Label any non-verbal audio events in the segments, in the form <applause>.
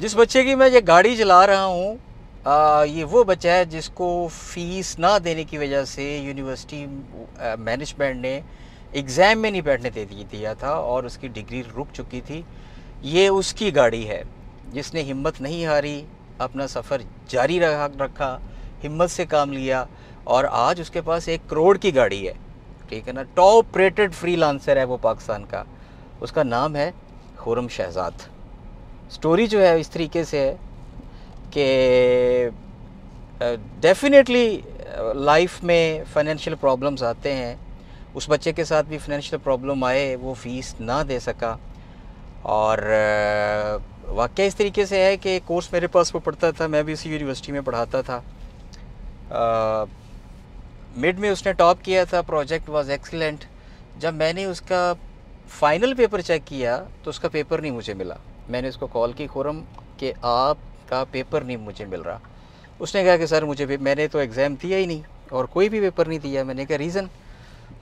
जिस बच्चे की मैं ये गाड़ी चला रहा हूँ ये वो बच्चा है जिसको फीस ना देने की वजह से यूनिवर्सिटी मैनेजमेंट ने एग्ज़ाम में नहीं बैठने दे दिया था और उसकी डिग्री रुक चुकी थी ये उसकी गाड़ी है जिसने हिम्मत नहीं हारी अपना सफ़र जारी रखा हिम्मत से काम लिया और आज उसके पास एक करोड़ की गाड़ी है ठीक है ना टॉप रेटेड फ्री है वो पाकिस्तान का उसका नाम है खुरम शहजाद स्टोरी जो है इस तरीके से है कि डेफिनेटली लाइफ में फाइनेंशियल प्रॉब्लम्स आते हैं उस बच्चे के साथ भी फाइनेंशियल प्रॉब्लम आए वो फीस ना दे सका और वाक्य इस तरीके से है कि कोर्स मेरे पास वो पढ़ता था मैं भी उसी यूनिवर्सिटी में पढ़ाता था मिड में उसने टॉप किया था प्रोजेक्ट वाज एक्सीलेंट जब मैंने उसका फाइनल पेपर चेक किया तो उसका पेपर नहीं मुझे मिला मैंने उसको कॉल की खुरम कि आपका पेपर नहीं मुझे मिल रहा उसने कहा कि सर मुझे मैंने तो एग्ज़ाम दिया ही नहीं और कोई भी पेपर नहीं दिया मैंने कहा रीज़न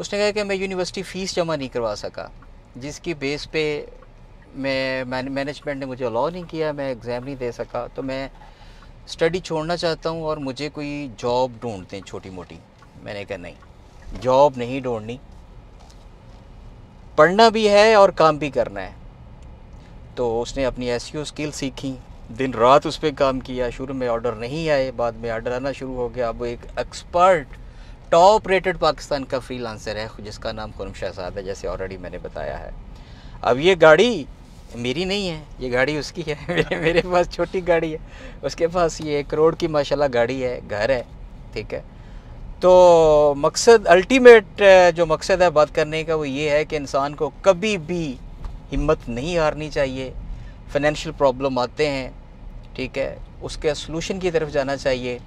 उसने कहा कि मैं यूनिवर्सिटी फ़ीस जमा नहीं करवा सका जिसकी बेस पे मैं मैनेजमेंट ने मुझे अलाउ नहीं किया मैं एग्ज़ाम नहीं दे सका तो मैं स्टडी छोड़ना चाहता हूँ और मुझे कोई जॉब ढूँढते हैं छोटी मोटी मैंने कहा नहीं जॉब नहीं ढूँढनी पढ़ना भी है और काम भी करना है तो उसने अपनी एस स्किल सीखी दिन रात उस पर काम किया शुरू में ऑर्डर नहीं आए बाद में ऑर्डर आना शुरू हो गया अब एक एक्सपर्ट टॉप रेटेड पाकिस्तान का फ्री लांसर है जिसका नाम खुरम शहजाद है जैसे ऑलरेडी मैंने बताया है अब ये गाड़ी मेरी नहीं है ये गाड़ी उसकी है <laughs> मेरे मेरे पास छोटी गाड़ी है उसके पास ये एक करोड़ की माशाल्लाह गाड़ी है घर है ठीक है तो मकसद अल्टीमेट जो मकसद है बात करने का वो ये है कि इंसान को कभी भी हिम्मत नहीं हारनी चाहिए फाइनेंशियल प्रॉब्लम आते हैं ठीक है उसके सोल्यूशन की तरफ जाना चाहिए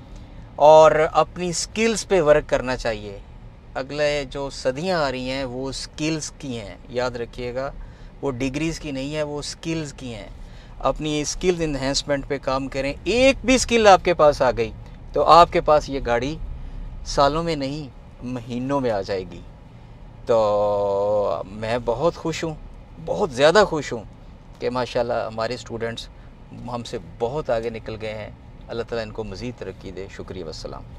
और अपनी स्किल्स पे वर्क करना चाहिए अगले जो सदियाँ आ रही हैं वो स्किल्स की हैं याद रखिएगा वो डिग्रीज़ की नहीं है वो स्किल्स की हैं अपनी स्किल इन्हेंसमेंट पे काम करें एक भी स्किल आपके पास आ गई तो आपके पास ये गाड़ी सालों में नहीं महीनों में आ जाएगी तो मैं बहुत खुश हूँ बहुत ज़्यादा खुश हूँ कि माशाल्लाह हमारे स्टूडेंट्स हमसे बहुत आगे निकल गए हैं अल्लाह ताला इनको मज़ीद तरक्की दे शुक्रिया वसलम